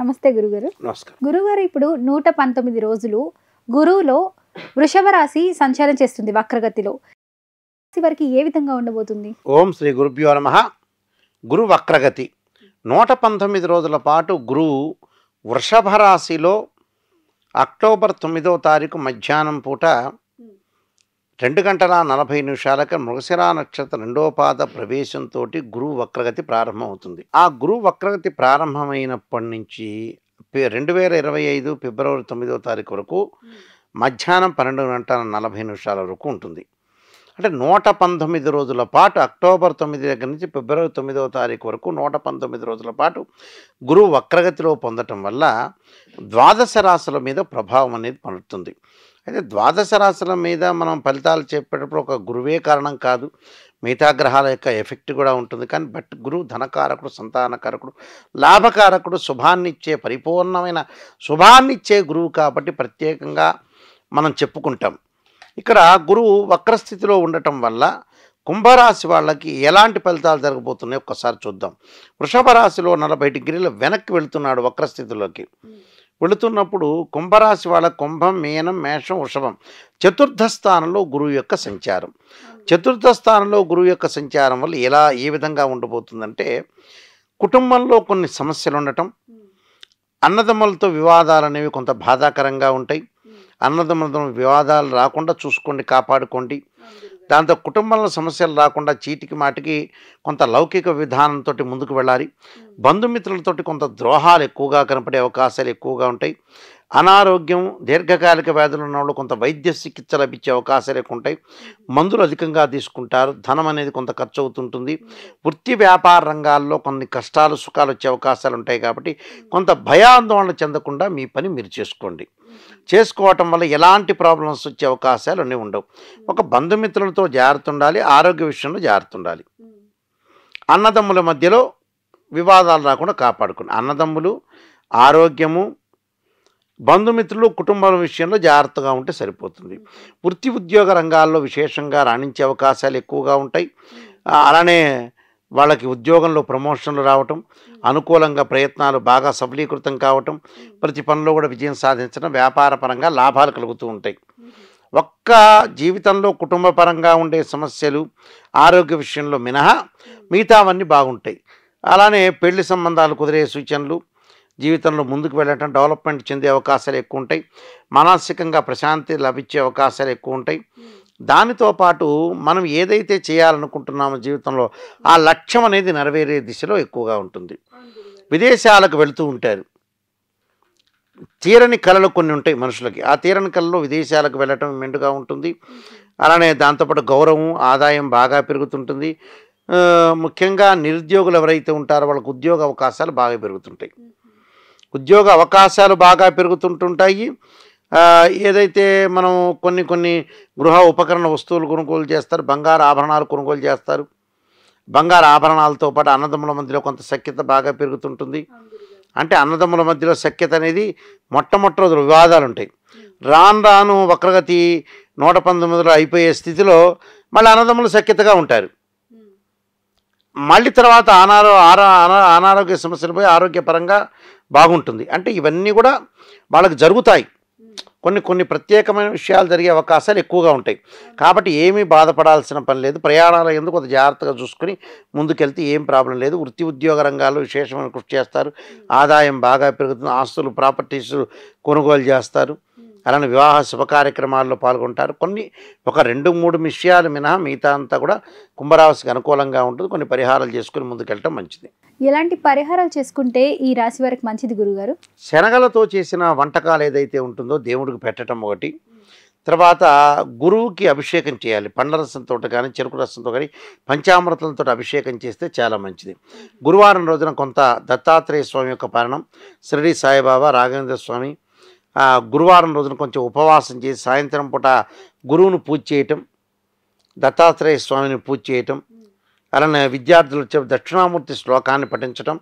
నమస్తే గురుగారు నమస్కారం గురుగారు ఇప్పుడు నూట పంతొమ్మిది రోజులు గురువులో వృషభ రాశి సంచారం చేస్తుంది వక్రగతిలో వారికి ఏ విధంగా ఉండబోతుంది ఓం శ్రీ గురుభ్యో నమ గురు వక్రగతి నూట పంతొమ్మిది రోజుల పాటు గురువు వృషభ రాశిలో అక్టోబర్ తొమ్మిదో తారీఖు మధ్యాహ్నం పూట రెండు గంటల నలభై నిమిషాలకు మృగశిర నక్షత్ర రెండో పాద ప్రవేశంతో గురువు వక్రగతి ప్రారంభమవుతుంది ఆ గురువు వక్రగతి ప్రారంభమైనప్పటి నుంచి రెండు వేల ఇరవై ఐదు ఫిబ్రవరి తొమ్మిదో తారీఖు వరకు మధ్యాహ్నం పన్నెండు గంటల నలభై నిమిషాల వరకు ఉంటుంది అంటే నూట పంతొమ్మిది రోజుల పాటు అక్టోబర్ తొమ్మిది దగ్గర నుంచి ఫిబ్రవరి తొమ్మిదవ తారీఖు వరకు నూట పంతొమ్మిది రోజుల పాటు గురువు వక్రగతిలో పొందటం వల్ల ద్వాదశ రాశుల మీద ప్రభావం అనేది పడుతుంది అయితే ద్వాదశ రాశుల మీద మనం ఫలితాలు చెప్పేటప్పుడు ఒక గురువే కారణం కాదు మిగతా గ్రహాల యొక్క ఎఫెక్ట్ కూడా ఉంటుంది కానీ బట్ గురువు ధనకారకుడు సంతానకారకుడు లాభకారకుడు శుభాన్నిచ్చే పరిపూర్ణమైన శుభాన్నిచ్చే గురువు కాబట్టి ప్రత్యేకంగా మనం చెప్పుకుంటాం ఇక్కడ గురువు వక్రస్థితిలో ఉండటం వల్ల కుంభరాశి వాళ్ళకి ఎలాంటి ఫలితాలు జరగబోతున్నాయి ఒక్కసారి చూద్దాం వృషభ రాశిలో నలభై డిగ్రీల వెనక్కి వెళుతున్నాడు వక్రస్థితిలోకి వెళుతున్నప్పుడు కుంభరాశి వాళ్ళ కుంభం మీనం మేషం వృషభం చతుర్థ స్థానంలో గురువు యొక్క సంచారం చతుర్థ స్థానంలో గురువు యొక్క సంచారం వల్ల ఎలా ఏ విధంగా ఉండబోతుందంటే కుటుంబంలో కొన్ని సమస్యలు ఉండటం అన్నదమ్ములతో వివాదాలు అనేవి కొంత బాధాకరంగా ఉంటాయి అన్నదమ్ములతో వివాదాలు రాకుండా చూసుకోండి కాపాడుకోండి దాంతో కుటుంబంలో సమస్యలు రాకుండా చీటికి మాటికి కొంత లౌకిక విధానంతో ముందుకు వెళ్ళాలి బంధుమిత్రులతోటి కొంత ద్రోహాలు ఎక్కువగా కనపడే అవకాశాలు ఎక్కువగా ఉంటాయి అనారోగ్యం దీర్ఘకాలిక వ్యాధులు ఉన్న వాళ్ళు కొంత వైద్య చికిత్స లభించే అవకాశాలు ఎక్కువ ఉంటాయి మందులు అధికంగా తీసుకుంటారు ధనం అనేది కొంత ఖర్చు అవుతుంటుంది వృత్తి వ్యాపార రంగాల్లో కొన్ని కష్టాలు సుఖాలు వచ్చే అవకాశాలు ఉంటాయి కాబట్టి కొంత భయాందోళన చెందకుండా మీ పని మీరు చేసుకోండి చేసుకోవటం వల్ల ఎలాంటి ప్రాబ్లమ్స్ వచ్చే అవకాశాలు అన్నీ ఉండవు ఒక బంధుమిత్రులతో జాగ్రత్త ఉండాలి ఆరోగ్య విషయంలో జాగ్రత్త ఉండాలి అన్నదమ్ముల మధ్యలో వివాదాలు రాకుండా కాపాడుకుని అన్నదమ్ములు ఆరోగ్యము బంధుమిత్రులు కుటుంబాల విషయంలో జాగ్రత్తగా ఉంటే సరిపోతుంది వృత్తి ఉద్యోగ రంగాల్లో విశేషంగా రాణించే అవకాశాలు ఎక్కువగా ఉంటాయి అలానే వాళ్ళకి ఉద్యోగంలో ప్రమోషన్లు రావటం అనుకూలంగా ప్రయత్నాలు బాగా సఫలీకృతం కావటం ప్రతి పనిలో కూడా విజయం సాధించడం వ్యాపారపరంగా లాభాలు కలుగుతూ ఉంటాయి ఒక్క జీవితంలో కుటుంబపరంగా ఉండే సమస్యలు ఆరోగ్య విషయంలో మినహా మిగతావన్నీ బాగుంటాయి అలానే పెళ్లి సంబంధాలు కుదిరే సూచనలు జీవితంలో ముందుకు వెళ్ళటం డెవలప్మెంట్ చెందే అవకాశాలు ఎక్కువ ఉంటాయి మానసికంగా ప్రశాంతి లభించే అవకాశాలు ఎక్కువ ఉంటాయి దానితో పాటు మనం ఏదైతే చేయాలనుకుంటున్నామో జీవితంలో ఆ లక్ష్యం అనేది నెరవేరే దిశలో ఎక్కువగా ఉంటుంది విదేశాలకు వెళుతూ ఉంటారు తీరని కళలు కొన్ని ఉంటాయి మనుషులకి ఆ తీరని కళలో విదేశాలకు వెళ్ళటం మెండుగా ఉంటుంది అలానే దాంతోపాటు గౌరవం ఆదాయం బాగా పెరుగుతుంటుంది ముఖ్యంగా నిరుద్యోగులు ఎవరైతే ఉంటారో వాళ్ళకు ఉద్యోగ అవకాశాలు బాగా పెరుగుతుంటాయి ఉద్యోగ అవకాశాలు బాగా పెరుగుతుంటుంటాయి ఏదైతే మనం కొన్ని కొన్ని గృహ ఉపకరణ వస్తువులు కొనుగోలు చేస్తారు బంగారు ఆభరణాలు కొనుగోలు చేస్తారు బంగారు ఆభరణాలతో పాటు అన్నదమ్ముల మధ్యలో కొంత సఖ్యత బాగా పెరుగుతుంటుంది అంటే అన్నదమ్ముల మధ్యలో సఖ్యత అనేది మొట్టమొదటి వివాదాలు ఉంటాయి రాను రాను వక్రగతి నూట పంతొమ్మిదిలో అయిపోయే స్థితిలో మళ్ళీ అన్నదమ్ములు సఖ్యతగా ఉంటారు మళ్ళీ తర్వాత అనారో అనారోగ్య సమస్యలు పోయి ఆరోగ్యపరంగా బాగుంటుంది అంటే ఇవన్నీ కూడా వాళ్ళకి జరుగుతాయి కొన్ని కొన్ని ప్రత్యేకమైన విషయాలు జరిగే అవకాశాలు ఎక్కువగా ఉంటాయి కాబట్టి ఏమీ బాధపడాల్సిన పని లేదు ప్రయాణాలు ఎందుకు కొంత జాగ్రత్తగా చూసుకుని ముందుకెళ్తే ఏం ప్రాబ్లం లేదు వృత్తి ఉద్యోగ రంగాల్లో విశేషమైన కృషి చేస్తారు ఆదాయం బాగా పెరుగుతుంది ఆస్తులు ప్రాపర్టీస్ కొనుగోలు చేస్తారు అలానే వివాహ శుభ కార్యక్రమాల్లో పాల్గొంటారు కొన్ని ఒక రెండు మూడు విషయాలు మినహా మిగతా అంతా కూడా కుంభరాశికి అనుకూలంగా ఉంటుంది కొన్ని పరిహారాలు చేసుకుని ముందుకెళ్ళటం మంచిది ఎలాంటి పరిహారాలు చేసుకుంటే ఈ రాశి వారికి మంచిది గురుగారు శనగలతో చేసిన వంటకాలు ఏదైతే ఉంటుందో దేవుడికి పెట్టడం ఒకటి తర్వాత గురువుకి అభిషేకం చేయాలి పండ్ల రసంతో కానీ చెరుకు రసంతో కానీ పంచామృతంతో అభిషేకం చేస్తే చాలా మంచిది గురువారం రోజున కొంత దత్తాత్రేయ స్వామి యొక్క పరణం షిరిడి సాయిబాబా రాఘవేంద్ర స్వామి గురువారం రోజున కొంచెం ఉపవాసం చేసి సాయంత్రం పూట గురువును పూజ చేయటం దత్తాత్రేయ స్వామిని పూజ చేయటం అలానే విద్యార్థులు వచ్చే దక్షిణామూర్తి శ్లోకాన్ని పఠించటం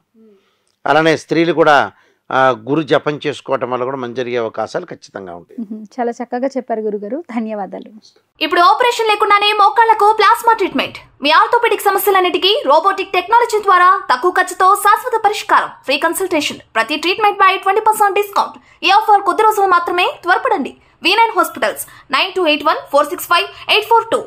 అలానే స్త్రీలు కూడా గురు జపం చేసుకోవటం వల్ల కూడా మంచి జరిగే అవకాశాలు ఖచ్చితంగా ఉంటాయి చాలా చక్కగా చెప్పారు గురుగారు ధన్యవాదాలు ఇప్పుడు ఆపరేషన్ లేకుండానే మోకాళ్లకు ప్లాస్మా ట్రీట్మెంట్ మీ ఆర్థోపెడిక్ సమస్యలన్నిటికీ రోబోటిక్ టెక్నాలజీ ద్వారా తక్కువ ఖర్చుతో శాశ్వత పరిష్కారం ఫ్రీ కన్సల్టేషన్ ప్రతి treatment by twenty percent discount ఈ ఆఫర్ కొద్ది రోజులు మాత్రమే త్వరపడండి V nine hospitals nine two eight one four six five eight four two